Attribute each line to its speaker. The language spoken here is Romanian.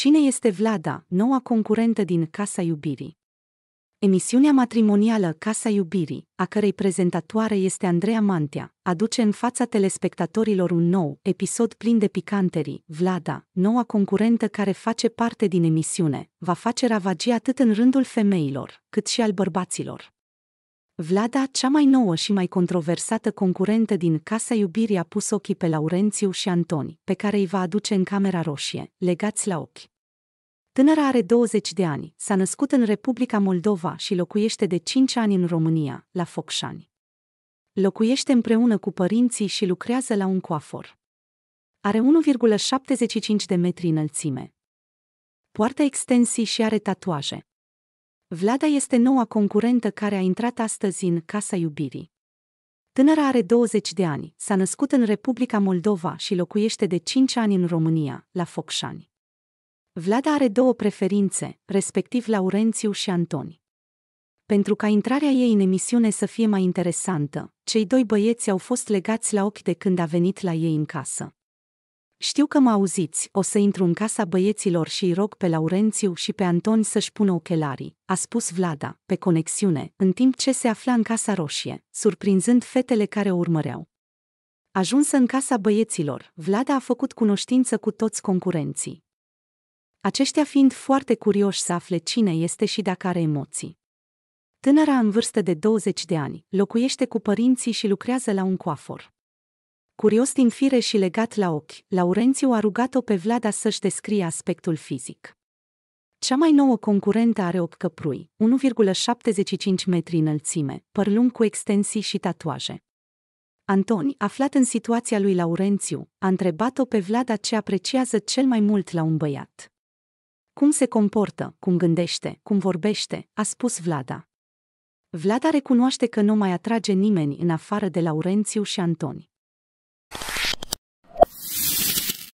Speaker 1: Cine este Vlada, noua concurentă din Casa Iubirii? Emisiunea matrimonială Casa Iubirii, a cărei prezentatoare este Andreea Mantea, aduce în fața telespectatorilor un nou episod plin de picanterii. Vlada, noua concurentă care face parte din emisiune, va face ravagii atât în rândul femeilor, cât și al bărbaților. Vlada, cea mai nouă și mai controversată concurentă din Casa Iubirii a pus ochii pe Laurențiu și Antoni, pe care îi va aduce în Camera Roșie, legați la ochi. Tânăra are 20 de ani, s-a născut în Republica Moldova și locuiește de 5 ani în România, la Focșani. Locuiește împreună cu părinții și lucrează la un coafor. Are 1,75 de metri înălțime. Poartă extensii și are tatuaje. Vlada este noua concurentă care a intrat astăzi în Casa Iubirii. Tânăra are 20 de ani, s-a născut în Republica Moldova și locuiește de 5 ani în România, la Focșani. Vlada are două preferințe, respectiv Laurențiu și Antoni. Pentru ca intrarea ei în emisiune să fie mai interesantă, cei doi băieți au fost legați la ochi de când a venit la ei în casă. Știu că mă auziți, o să intru în casa băieților și îi rog pe Laurențiu și pe Anton să-și pună ochelarii, a spus Vlada, pe conexiune, în timp ce se afla în casa roșie, surprinzând fetele care o urmăreau. Ajunsă în casa băieților, Vlada a făcut cunoștință cu toți concurenții. Aceștia fiind foarte curioși să afle cine este și dacă are emoții. Tânăra în vârstă de 20 de ani, locuiește cu părinții și lucrează la un coafor. Curios din fire și legat la ochi, Laurențiu a rugat-o pe Vlada să-și descrie aspectul fizic. Cea mai nouă concurentă are ochi căprui, 1,75 metri înălțime, păr lung cu extensii și tatuaje. Antoni, aflat în situația lui Laurențiu, a întrebat-o pe Vlada ce apreciază cel mai mult la un băiat. Cum se comportă, cum gândește, cum vorbește, a spus Vlada. Vlada recunoaște că nu mai atrage nimeni în afară de Laurențiu și Antoni.